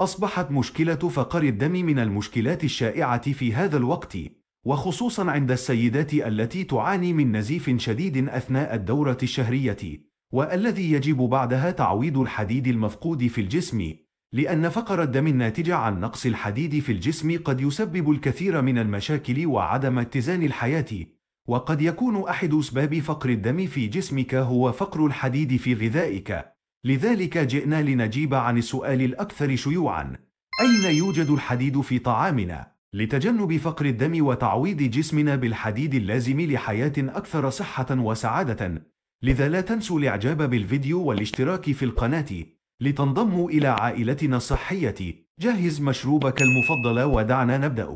أصبحت مشكلة فقر الدم من المشكلات الشائعة في هذا الوقت، وخصوصًا عند السيدات التي تعاني من نزيف شديد أثناء الدورة الشهرية، والذي يجب بعدها تعويض الحديد المفقود في الجسم، لأن فقر الدم الناتج عن نقص الحديد في الجسم قد يسبب الكثير من المشاكل وعدم اتزان الحياة، وقد يكون أحد أسباب فقر الدم في جسمك هو فقر الحديد في غذائك. لذلك جئنا لنجيب عن السؤال الأكثر شيوعا أين يوجد الحديد في طعامنا؟ لتجنب فقر الدم وتعويض جسمنا بالحديد اللازم لحياة أكثر صحة وسعادة لذا لا تنسوا الإعجاب بالفيديو والاشتراك في القناة لتنضموا إلى عائلتنا الصحية جهز مشروبك المفضل ودعنا نبدأ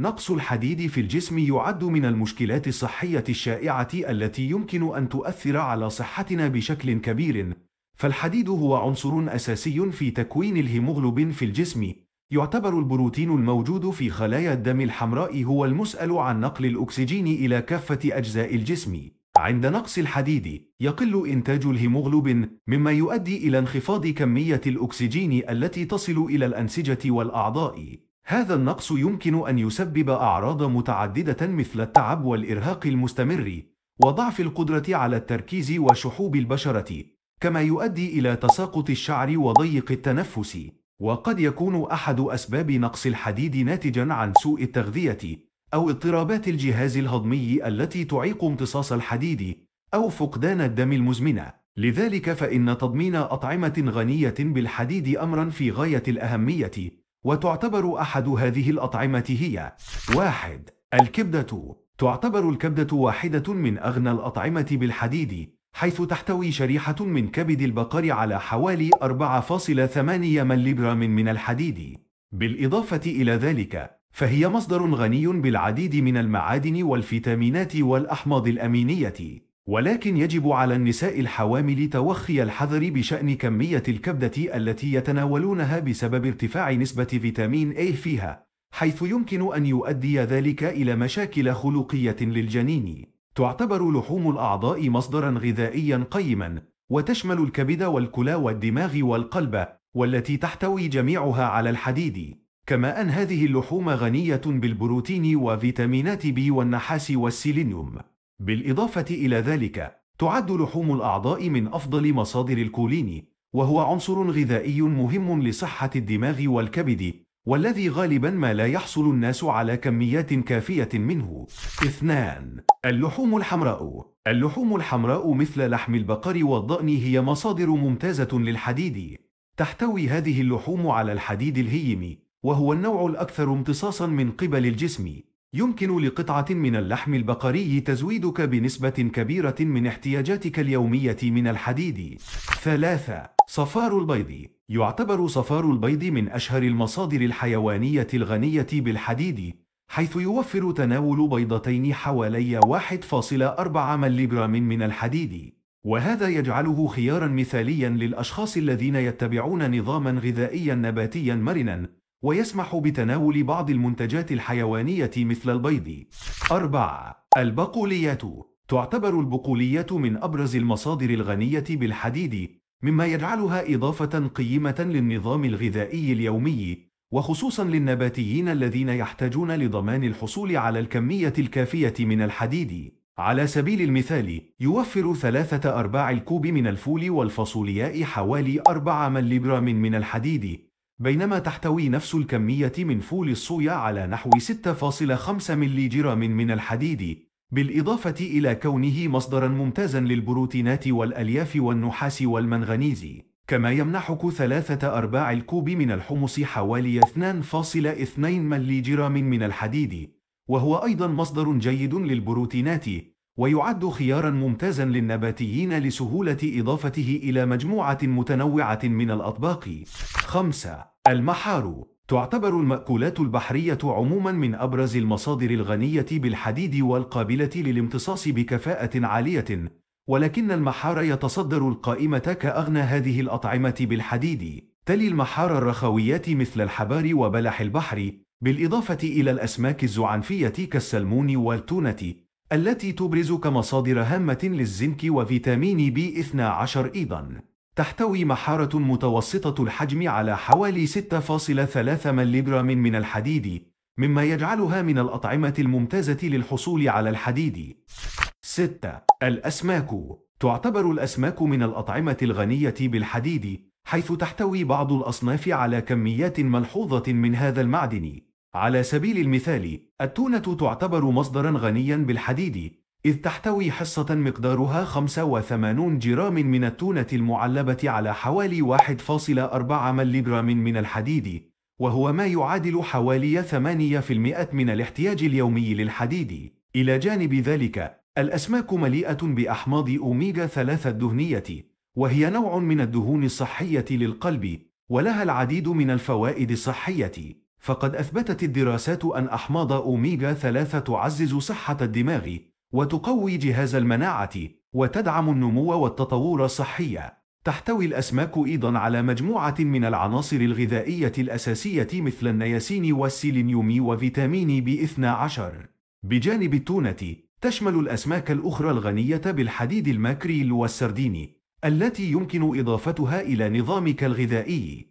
نقص الحديد في الجسم يعد من المشكلات الصحية الشائعة التي يمكن أن تؤثر على صحتنا بشكل كبير، فالحديد هو عنصر أساسي في تكوين الهيموغلوبين في الجسم. يعتبر البروتين الموجود في خلايا الدم الحمراء هو المسأل عن نقل الأكسجين إلى كافة أجزاء الجسم. عند نقص الحديد يقل إنتاج الهيموغلوبين مما يؤدي إلى انخفاض كمية الأكسجين التي تصل إلى الأنسجة والأعضاء هذا النقص يمكن أن يسبب أعراض متعددة مثل التعب والإرهاق المستمر وضعف القدرة على التركيز وشحوب البشرة كما يؤدي إلى تساقط الشعر وضيق التنفس وقد يكون أحد أسباب نقص الحديد ناتجا عن سوء التغذية أو اضطرابات الجهاز الهضمي التي تعيق امتصاص الحديد أو فقدان الدم المزمنة لذلك فإن تضمين أطعمة غنية بالحديد أمرا في غاية الأهمية وتعتبر أحد هذه الأطعمة هي واحد الكبدة تعتبر الكبدة واحدة من أغنى الأطعمة بالحديد حيث تحتوي شريحة من كبد البقر على حوالي 4.8 مليغرام من الحديد بالإضافة إلى ذلك فهي مصدر غني بالعديد من المعادن والفيتامينات والأحماض الأمينية ولكن يجب على النساء الحوامل توخي الحذر بشأن كمية الكبدة التي يتناولونها بسبب ارتفاع نسبة فيتامين A فيها، حيث يمكن أن يؤدي ذلك إلى مشاكل خلقية للجنين. تعتبر لحوم الأعضاء مصدرًا غذائيًا قيمًا، وتشمل الكبد والكلى والدماغ والقلب، والتي تحتوي جميعها على الحديد. كما أن هذه اللحوم غنية بالبروتين وفيتامينات B والنحاس والسيلينيوم. بالإضافة إلى ذلك، تعد لحوم الأعضاء من أفضل مصادر الكولين، وهو عنصر غذائي مهم لصحة الدماغ والكبد، والذي غالبا ما لا يحصل الناس على كميات كافية منه. اثنان اللحوم الحمراء اللحوم الحمراء مثل لحم البقر والضأن هي مصادر ممتازة للحديد. تحتوي هذه اللحوم على الحديد الهيم، وهو النوع الأكثر امتصاصا من قبل الجسم، يمكن لقطعة من اللحم البقري تزويدك بنسبة كبيرة من احتياجاتك اليومية من الحديد. ثلاثة صفار البيض يعتبر صفار البيض من أشهر المصادر الحيوانية الغنية بالحديد، حيث يوفر تناول بيضتين حوالي 1.4 مليغرام من الحديد. وهذا يجعله خيارا مثاليا للأشخاص الذين يتبعون نظاما غذائيا نباتيا مرنا ويسمح بتناول بعض المنتجات الحيوانية مثل البيض. 4. البقوليات تعتبر البقوليات من أبرز المصادر الغنية بالحديد، مما يجعلها إضافة قيمة للنظام الغذائي اليومي، وخصوصًا للنباتيين الذين يحتاجون لضمان الحصول على الكمية الكافية من الحديد. على سبيل المثال، يوفر ثلاثة أرباع الكوب من الفول والفاصولياء حوالي 4 مليغرام من الحديد، بينما تحتوي نفس الكمية من فول الصويا على نحو 6.5 جرام من الحديد بالإضافة إلى كونه مصدرا ممتازا للبروتينات والألياف والنحاس والمنغنيز كما يمنحك ثلاثة أرباع الكوب من الحمص حوالي 2.2 جرام من الحديد وهو أيضا مصدر جيد للبروتينات ويعد خيارا ممتازا للنباتيين لسهولة إضافته إلى مجموعة متنوعة من الأطباق. 5. المحار تعتبر المأكولات البحرية عموما من أبرز المصادر الغنية بالحديد والقابلة للامتصاص بكفاءة عالية، ولكن المحار يتصدر القائمة كأغنى هذه الأطعمة بالحديد. تلي المحار الرخويات مثل الحبار وبلح البحر، بالإضافة إلى الأسماك الزعنفية كالسلمون والتونة، التي تبرز كمصادر هامة للزنك وفيتامين بي 12 أيضاً. تحتوي محارة متوسطة الحجم على حوالي 6.3 ملغرام من الحديد، مما يجعلها من الأطعمة الممتازة للحصول على الحديد. 6. الأسماك تعتبر الأسماك من الأطعمة الغنية بالحديد، حيث تحتوي بعض الأصناف على كميات ملحوظة من هذا المعدن. على سبيل المثال التونة تعتبر مصدرا غنيا بالحديد إذ تحتوي حصة مقدارها 85 جرام من التونة المعلبة على حوالي 1.4 ملغرام من الحديد وهو ما يعادل حوالي 8% من الاحتياج اليومي للحديد إلى جانب ذلك الأسماك مليئة بأحماض أوميغا 3 الدهنية وهي نوع من الدهون الصحية للقلب ولها العديد من الفوائد الصحية فقد أثبتت الدراسات أن أحماض أوميجا 3 تعزز صحة الدماغ وتقوي جهاز المناعة وتدعم النمو والتطور الصحية. تحتوي الأسماك أيضا على مجموعة من العناصر الغذائية الأساسية مثل النياسين والسيلينيوم وفيتامين بي 12 بجانب التونة تشمل الأسماك الأخرى الغنية بالحديد الماكريل والسردين التي يمكن إضافتها إلى نظامك الغذائي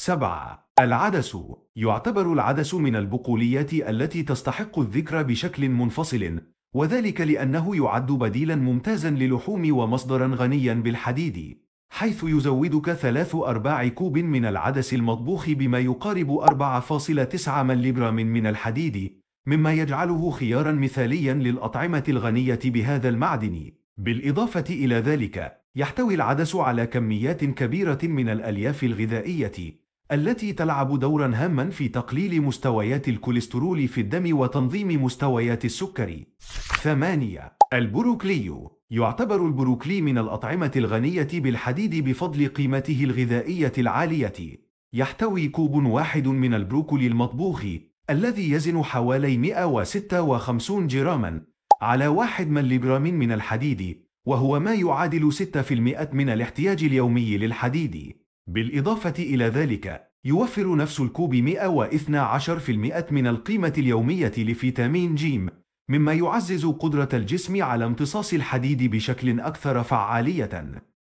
7 العدس يعتبر العدس من البقوليات التي تستحق الذكر بشكل منفصل وذلك لأنه يعد بديلا ممتازا للحوم ومصدرا غنيا بالحديد حيث يزودك ثلاث أرباع كوب من العدس المطبوخ بما يقارب 4.9 ملغرام من الحديد مما يجعله خيارا مثاليا للأطعمة الغنية بهذا المعدن بالإضافة إلى ذلك يحتوي العدس على كميات كبيرة من الألياف الغذائية التي تلعب دورا هاما في تقليل مستويات الكوليسترول في الدم وتنظيم مستويات السكري. 8. البروكلي يعتبر البروكلي من الأطعمة الغنية بالحديد بفضل قيمته الغذائية العالية. يحتوي كوب واحد من البروكلي المطبوخ الذي يزن حوالي 156 جراما على 1 ملغرام من الحديد وهو ما يعادل 6% من الاحتياج اليومي للحديد بالإضافة إلى ذلك يوفر نفس الكوب 112% من القيمة اليومية لفيتامين جيم مما يعزز قدرة الجسم على امتصاص الحديد بشكل أكثر فعالية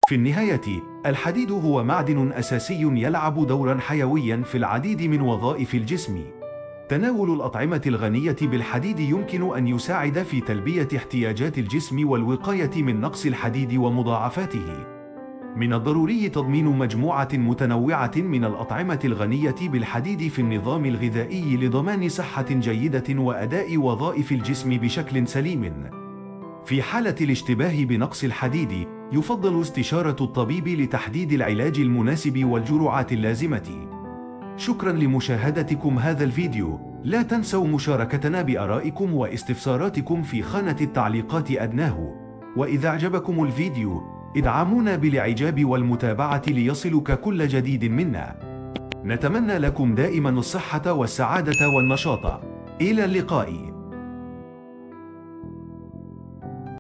في النهاية الحديد هو معدن أساسي يلعب دورا حيويا في العديد من وظائف الجسم تناول الأطعمة الغنية بالحديد يمكن أن يساعد في تلبية احتياجات الجسم والوقاية من نقص الحديد ومضاعفاته من الضروري تضمين مجموعة متنوعة من الأطعمة الغنية بالحديد في النظام الغذائي لضمان صحة جيدة وأداء وظائف الجسم بشكل سليم. في حالة الاشتباه بنقص الحديد، يفضل استشارة الطبيب لتحديد العلاج المناسب والجرعات اللازمة. شكراً لمشاهدتكم هذا الفيديو، لا تنسوا مشاركتنا بآرائكم واستفساراتكم في خانة التعليقات أدناه. وإذا أعجبكم الفيديو، ادعمونا بالاعجاب والمتابعة ليصلك كل جديد منا نتمنى لكم دائما الصحة والسعادة والنشاط إلى اللقاء